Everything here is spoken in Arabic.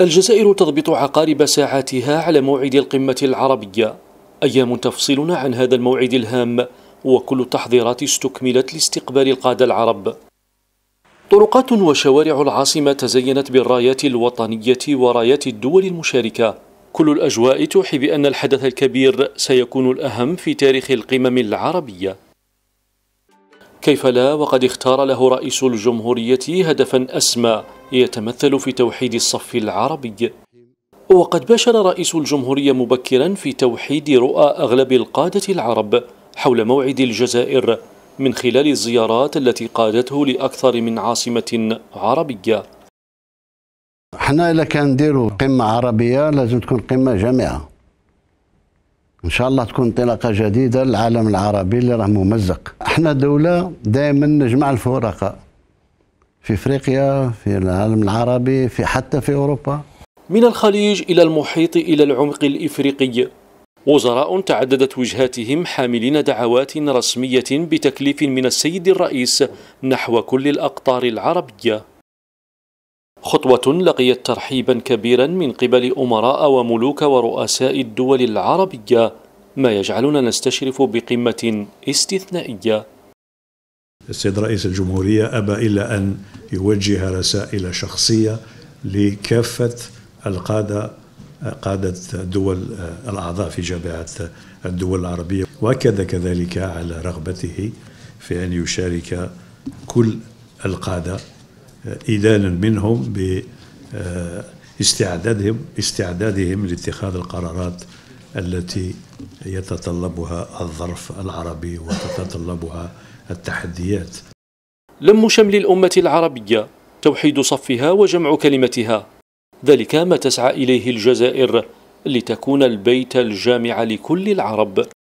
الجزائر تضبط عقارب ساعاتها على موعد القمة العربية أيام تفصلنا عن هذا الموعد الهام وكل التحضيرات استكملت لاستقبال القادة العرب طرقات وشوارع العاصمة تزينت بالرايات الوطنية ورايات الدول المشاركة كل الأجواء توحي بأن الحدث الكبير سيكون الأهم في تاريخ القمم العربية كيف لا وقد اختار له رئيس الجمهورية هدفا أسمى يتمثل في توحيد الصف العربي وقد باشر رئيس الجمهورية مبكرا في توحيد رؤى أغلب القادة العرب حول موعد الجزائر من خلال الزيارات التي قادته لأكثر من عاصمة عربية حنا إلا كان نديروا قمة عربية لازم تكون قمة جامعة إن شاء الله تكون انطلاقة جديدة للعالم العربي اللي راه ممزق احنا دولة دائما نجمع الفرقاء في افريقيا في العالم العربي في حتى في اوروبا من الخليج الى المحيط الى العمق الافريقي وزراء تعددت وجهاتهم حاملين دعوات رسمية بتكليف من السيد الرئيس نحو كل الأقطار العربية خطوة لقيت ترحيبا كبيرا من قبل أمراء وملوك ورؤساء الدول العربية ما يجعلنا نستشرف بقمة استثنائية السيد رئيس الجمهورية أبى إلا أن يوجه رسائل شخصية لكافة القادة قادة الدول الأعضاء في جامعة الدول العربية وأكد كذلك على رغبته في أن يشارك كل القادة إدانا منهم باستعدادهم استعدادهم لاتخاذ القرارات التي يتطلبها الظرف العربي وتتطلبها التحديات لم شمل الأمة العربية توحيد صفها وجمع كلمتها ذلك ما تسعى إليه الجزائر لتكون البيت الجامع لكل العرب